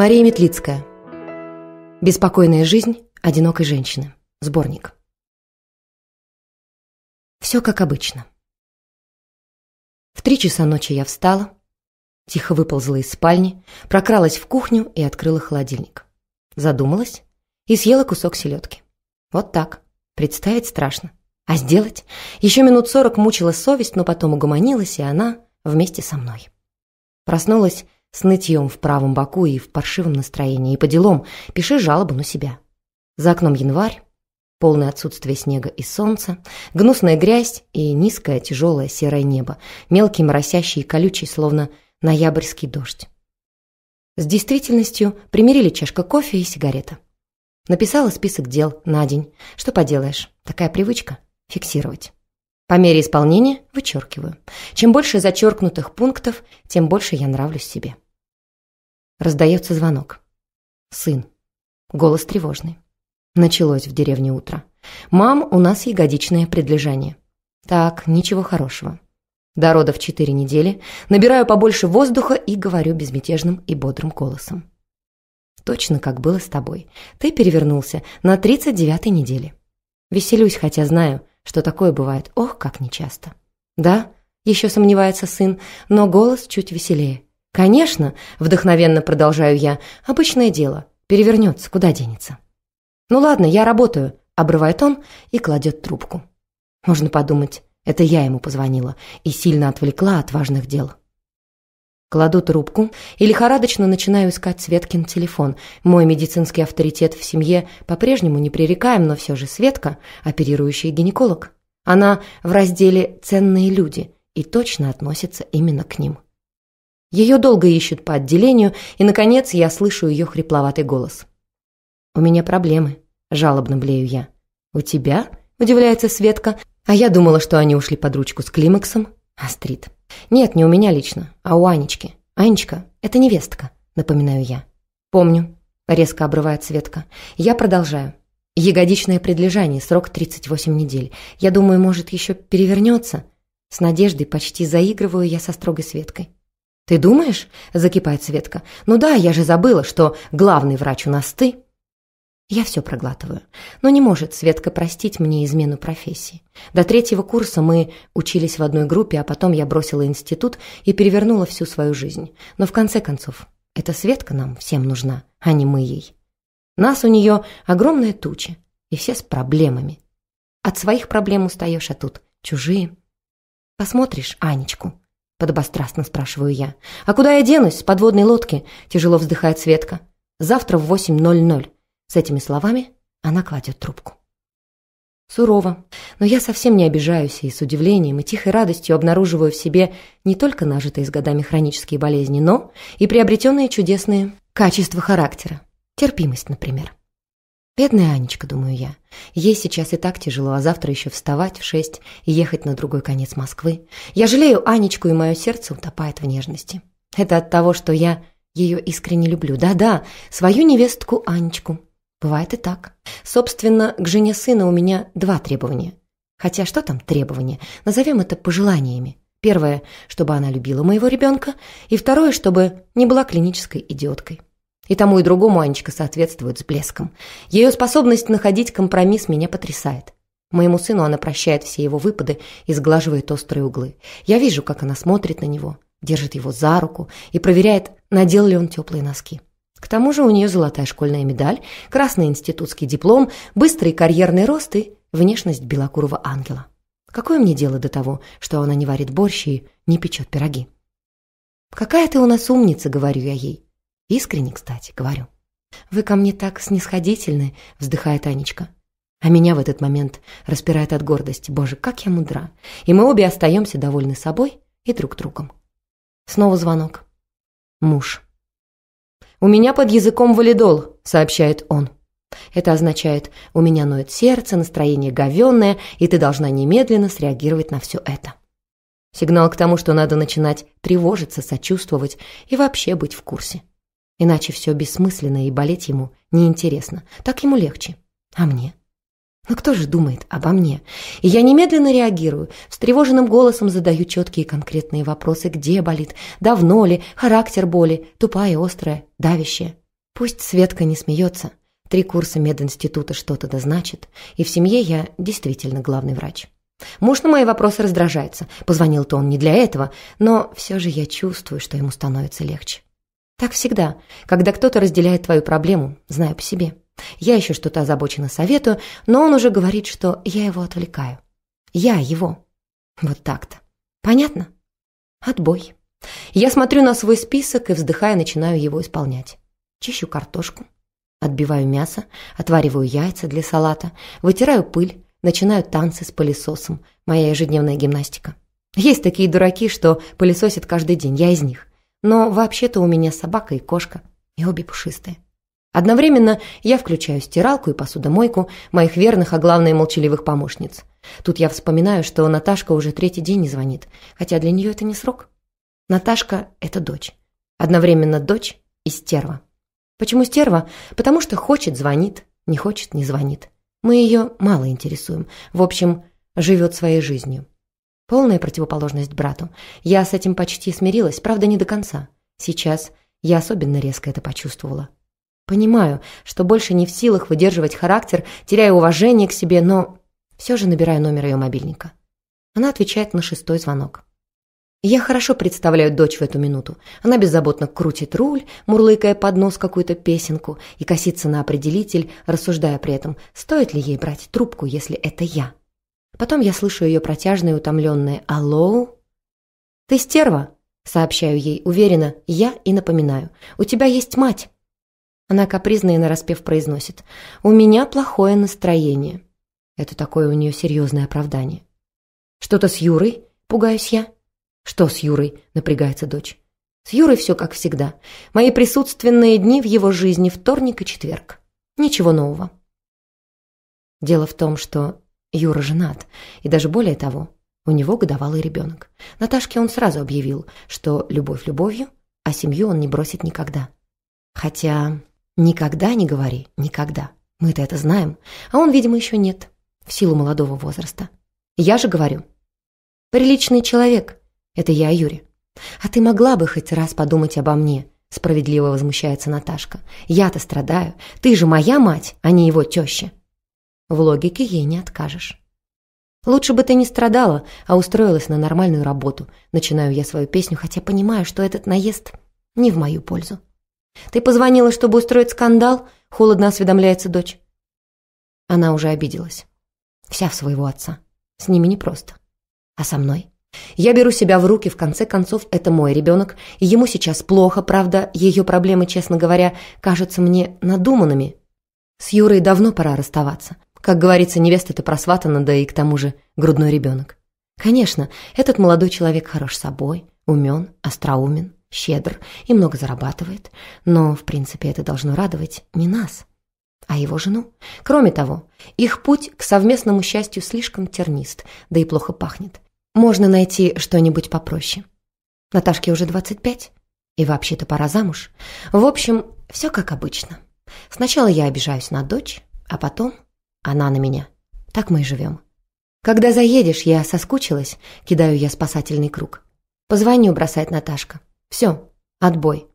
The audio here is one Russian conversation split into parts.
Мария Метлицкая. Беспокойная жизнь одинокой женщины. Сборник. Все как обычно. В три часа ночи я встала, тихо выползла из спальни, прокралась в кухню и открыла холодильник. Задумалась и съела кусок селедки. Вот так. Представить страшно. А сделать? Еще минут сорок мучила совесть, но потом угомонилась, и она вместе со мной. Проснулась с нытьем в правом боку и в паршивом настроении. И по делам пиши жалобу на себя. За окном январь, полное отсутствие снега и солнца, гнусная грязь и низкое тяжелое серое небо, мелкий моросящий и колючий, словно ноябрьский дождь. С действительностью примерили чашка кофе и сигарета. Написала список дел на день. Что поделаешь, такая привычка – фиксировать. По мере исполнения вычеркиваю. Чем больше зачеркнутых пунктов, тем больше я нравлюсь себе. Раздается звонок. Сын. Голос тревожный. Началось в деревне утро. «Мам, у нас ягодичное предлежание». «Так, ничего хорошего». До родов четыре недели. Набираю побольше воздуха и говорю безмятежным и бодрым голосом. «Точно как было с тобой. Ты перевернулся на тридцать девятой неделе». Веселюсь, хотя знаю, что такое бывает, ох, как нечасто. «Да?» – еще сомневается сын, но голос чуть веселее. «Конечно», – вдохновенно продолжаю я, – «обычное дело. Перевернется, куда денется». «Ну ладно, я работаю», – обрывает он и кладет трубку. Можно подумать, это я ему позвонила и сильно отвлекла от важных дел. Кладу трубку и лихорадочно начинаю искать Светкин телефон. Мой медицинский авторитет в семье по-прежнему непререкаем, но все же Светка – оперирующий гинеколог. Она в разделе «Ценные люди» и точно относится именно к ним. Ее долго ищут по отделению, и, наконец, я слышу ее хрипловатый голос. «У меня проблемы», – жалобно блею я. «У тебя?» – удивляется Светка. «А я думала, что они ушли под ручку с Климаксом». Астрид. «Нет, не у меня лично, а у Анечки. Анечка – это невестка», – напоминаю я. «Помню», – резко обрывает Светка. «Я продолжаю. Ягодичное предлежание, срок 38 недель. Я думаю, может, еще перевернется?» С надеждой почти заигрываю я со строгой Светкой. «Ты думаешь?» – закипает Светка. «Ну да, я же забыла, что главный врач у нас ты». Я все проглатываю. Но не может Светка простить мне измену профессии. До третьего курса мы учились в одной группе, а потом я бросила институт и перевернула всю свою жизнь. Но в конце концов, эта Светка нам всем нужна, а не мы ей. Нас у нее огромная туча, и все с проблемами. От своих проблем устаешь, а тут чужие. «Посмотришь Анечку?» – подобострастно спрашиваю я. «А куда я денусь с подводной лодки?» – тяжело вздыхает Светка. «Завтра в 8.00. С этими словами она кладет трубку. Сурово, но я совсем не обижаюсь и с удивлением и тихой радостью обнаруживаю в себе не только нажитые с годами хронические болезни, но и приобретенные чудесные качества характера. Терпимость, например. Бедная Анечка, думаю я. Ей сейчас и так тяжело, а завтра еще вставать в шесть и ехать на другой конец Москвы. Я жалею Анечку, и мое сердце утопает в нежности. Это от того, что я ее искренне люблю. Да-да, свою невестку Анечку. Бывает и так. Собственно, к жене сына у меня два требования. Хотя что там требования? Назовем это пожеланиями. Первое, чтобы она любила моего ребенка, и второе, чтобы не была клинической идиоткой. И тому, и другому Анечка соответствует с блеском. Ее способность находить компромисс меня потрясает. Моему сыну она прощает все его выпады и сглаживает острые углы. Я вижу, как она смотрит на него, держит его за руку и проверяет, надел ли он теплые носки тому же у нее золотая школьная медаль, красный институтский диплом, быстрый карьерный рост и внешность белокурого ангела. Какое мне дело до того, что она не варит борщи, и не печет пироги? «Какая ты у нас умница», — говорю я ей. Искренне, кстати, говорю. «Вы ко мне так снисходительны», — вздыхает Анечка. А меня в этот момент распирает от гордости. «Боже, как я мудра!» И мы обе остаемся довольны собой и друг другом. Снова звонок. Муж. «У меня под языком валидол», — сообщает он. Это означает, у меня ноет сердце, настроение говенное, и ты должна немедленно среагировать на все это. Сигнал к тому, что надо начинать тревожиться, сочувствовать и вообще быть в курсе. Иначе все бессмысленно и болеть ему неинтересно. Так ему легче. А мне? Но кто же думает обо мне? И я немедленно реагирую, встревоженным голосом задаю четкие конкретные вопросы, где болит, давно ли, характер боли, тупая, острая, давящая. Пусть Светка не смеется. Три курса мединститута что-то да значит, и в семье я действительно главный врач. Муж на мои вопросы раздражается. Позвонил-то он не для этого, но все же я чувствую, что ему становится легче. Так всегда, когда кто-то разделяет твою проблему, знаю по себе. Я еще что-то озабоченно советую, но он уже говорит, что я его отвлекаю. Я его. Вот так-то. Понятно? Отбой. Я смотрю на свой список и, вздыхая, начинаю его исполнять. Чищу картошку, отбиваю мясо, отвариваю яйца для салата, вытираю пыль, начинаю танцы с пылесосом, моя ежедневная гимнастика. Есть такие дураки, что пылесосят каждый день, я из них. Но вообще-то у меня собака и кошка, и обе пушистые. Одновременно я включаю стиралку и посудомойку, моих верных, а главное, молчаливых помощниц. Тут я вспоминаю, что Наташка уже третий день не звонит, хотя для нее это не срок. Наташка – это дочь. Одновременно дочь и стерва. Почему стерва? Потому что хочет – звонит, не хочет – не звонит. Мы ее мало интересуем. В общем, живет своей жизнью. Полная противоположность брату. Я с этим почти смирилась, правда, не до конца. Сейчас я особенно резко это почувствовала. Понимаю, что больше не в силах выдерживать характер, теряя уважение к себе, но все же набираю номер ее мобильника. Она отвечает на шестой звонок. Я хорошо представляю дочь в эту минуту. Она беззаботно крутит руль, мурлыкая под нос какую-то песенку и косится на определитель, рассуждая при этом, стоит ли ей брать трубку, если это я. Потом я слышу ее протяжное утомленное «Алло?» «Ты стерва?» – сообщаю ей, уверенно, я и напоминаю. «У тебя есть мать!» Она капризно и нараспев произносит. «У меня плохое настроение». Это такое у нее серьезное оправдание. «Что-то с Юрой?» – пугаюсь я. «Что с Юрой?» – напрягается дочь. «С Юрой все как всегда. Мои присутственные дни в его жизни – вторник и четверг. Ничего нового». Дело в том, что Юра женат, и даже более того, у него годовалый ребенок. Наташке он сразу объявил, что любовь любовью, а семью он не бросит никогда. Хотя... Никогда не говори, никогда. Мы-то это знаем, а он, видимо, еще нет, в силу молодого возраста. Я же говорю. Приличный человек. Это я Юре. А ты могла бы хоть раз подумать обо мне, справедливо возмущается Наташка. Я-то страдаю. Ты же моя мать, а не его теща. В логике ей не откажешь. Лучше бы ты не страдала, а устроилась на нормальную работу. Начинаю я свою песню, хотя понимаю, что этот наезд не в мою пользу. «Ты позвонила, чтобы устроить скандал?» – холодно осведомляется дочь. Она уже обиделась. Вся в своего отца. С ними непросто. А со мной? Я беру себя в руки, в конце концов, это мой ребенок, и ему сейчас плохо, правда, ее проблемы, честно говоря, кажутся мне надуманными. С Юрой давно пора расставаться. Как говорится, невеста-то просватана, да и к тому же грудной ребенок. Конечно, этот молодой человек хорош собой, умен, остроумен щедр и много зарабатывает, но, в принципе, это должно радовать не нас, а его жену. Кроме того, их путь к совместному счастью слишком тернист, да и плохо пахнет. Можно найти что-нибудь попроще. Наташке уже 25, и вообще-то пора замуж. В общем, все как обычно. Сначала я обижаюсь на дочь, а потом она на меня. Так мы и живем. Когда заедешь, я соскучилась, кидаю я спасательный круг. Позвоню, бросает Наташка. Все, отбой.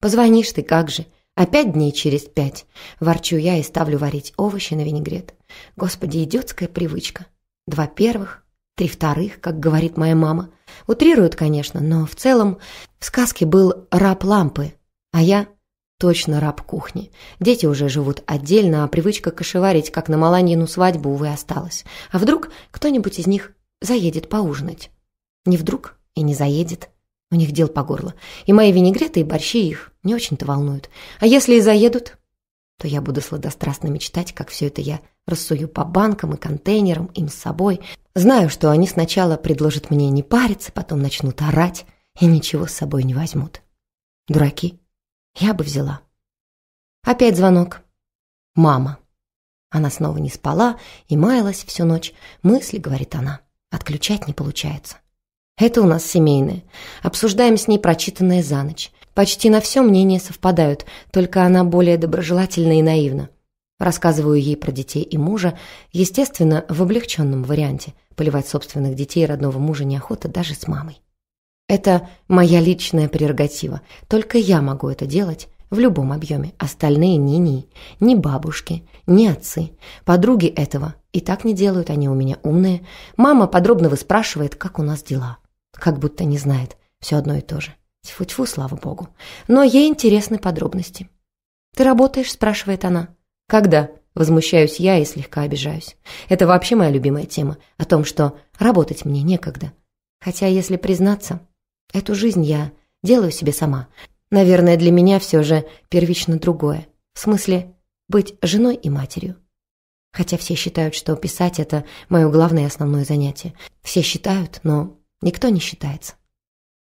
Позвонишь ты, как же. Опять дней через пять. Ворчу я и ставлю варить овощи на винегрет. Господи, идиотская привычка. Два первых, три вторых, как говорит моя мама. Утрируют, конечно, но в целом в сказке был раб лампы, а я точно раб кухни. Дети уже живут отдельно, а привычка кошеварить, как на Маланьину свадьбу, увы, осталась. А вдруг кто-нибудь из них заедет поужинать? Не вдруг и не заедет. У них дел по горло. И мои винегреты и борщи их не очень-то волнуют. А если и заедут, то я буду сладострастно мечтать, как все это я рассую по банкам и контейнерам, им с собой. Знаю, что они сначала предложат мне не париться, потом начнут орать и ничего с собой не возьмут. Дураки. Я бы взяла. Опять звонок. Мама. Она снова не спала и маялась всю ночь. Мысли, говорит она, отключать не получается. Это у нас семейное. Обсуждаем с ней прочитанное за ночь. Почти на все мнения совпадают, только она более доброжелательна и наивна. Рассказываю ей про детей и мужа, естественно, в облегченном варианте. Поливать собственных детей и родного мужа неохота даже с мамой. Это моя личная прерогатива. Только я могу это делать в любом объеме. Остальные ни ни, ни бабушки, ни отцы. Подруги этого и так не делают, они у меня умные. Мама подробно выспрашивает, как у нас дела. Как будто не знает. Все одно и то же. Тьфу-тьфу, слава богу. Но ей интересны подробности. «Ты работаешь?» – спрашивает она. «Когда?» – возмущаюсь я и слегка обижаюсь. Это вообще моя любимая тема. О том, что работать мне некогда. Хотя, если признаться, эту жизнь я делаю себе сама. Наверное, для меня все же первично другое. В смысле, быть женой и матерью. Хотя все считают, что писать – это мое главное и основное занятие. Все считают, но никто не считается.